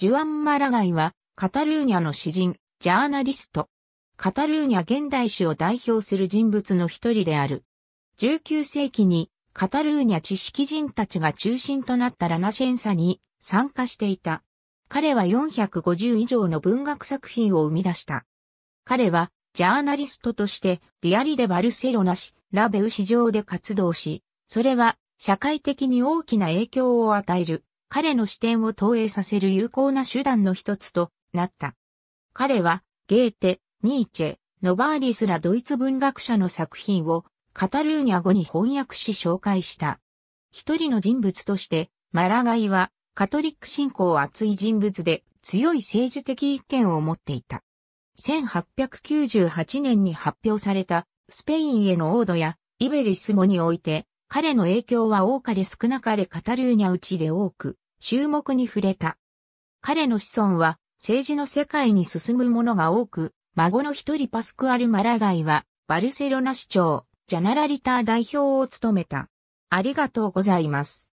ジュアン・マラガイは、カタルーニャの詩人、ジャーナリスト。カタルーニャ現代史を代表する人物の一人である。19世紀に、カタルーニャ知識人たちが中心となったラナシェンサに参加していた。彼は450以上の文学作品を生み出した。彼は、ジャーナリストとして、リアリでバルセロナ市、ラベウ市場で活動し、それは、社会的に大きな影響を与える。彼の視点を投影させる有効な手段の一つとなった。彼は、ゲーテ、ニーチェ、ノバーリスらドイツ文学者の作品をカタルーニャ語に翻訳し紹介した。一人の人物として、マラガイはカトリック信仰厚い人物で強い政治的意見を持っていた。1898年に発表されたスペインへのオードやイベリスモにおいて彼の影響は多かれ少なかれカタルーニャうちで多く、注目に触れた。彼の子孫は、政治の世界に進む者が多く、孫の一人パスクアル・マラガイは、バルセロナ市長、ジャナラリター代表を務めた。ありがとうございます。